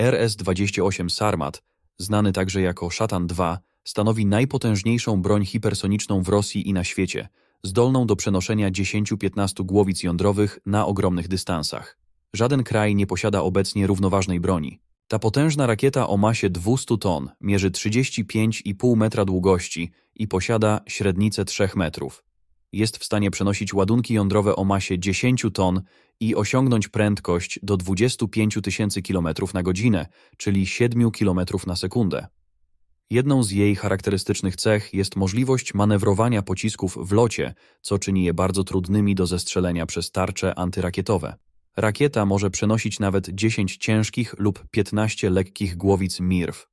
RS-28 Sarmat, znany także jako Szatan II, stanowi najpotężniejszą broń hipersoniczną w Rosji i na świecie, zdolną do przenoszenia 10-15 głowic jądrowych na ogromnych dystansach. Żaden kraj nie posiada obecnie równoważnej broni. Ta potężna rakieta o masie 200 ton mierzy 35,5 metra długości i posiada średnicę 3 metrów jest w stanie przenosić ładunki jądrowe o masie 10 ton i osiągnąć prędkość do 25 tysięcy km na godzinę, czyli 7 km na sekundę. Jedną z jej charakterystycznych cech jest możliwość manewrowania pocisków w locie, co czyni je bardzo trudnymi do zestrzelenia przez tarcze antyrakietowe. Rakieta może przenosić nawet 10 ciężkich lub 15 lekkich głowic MIRW.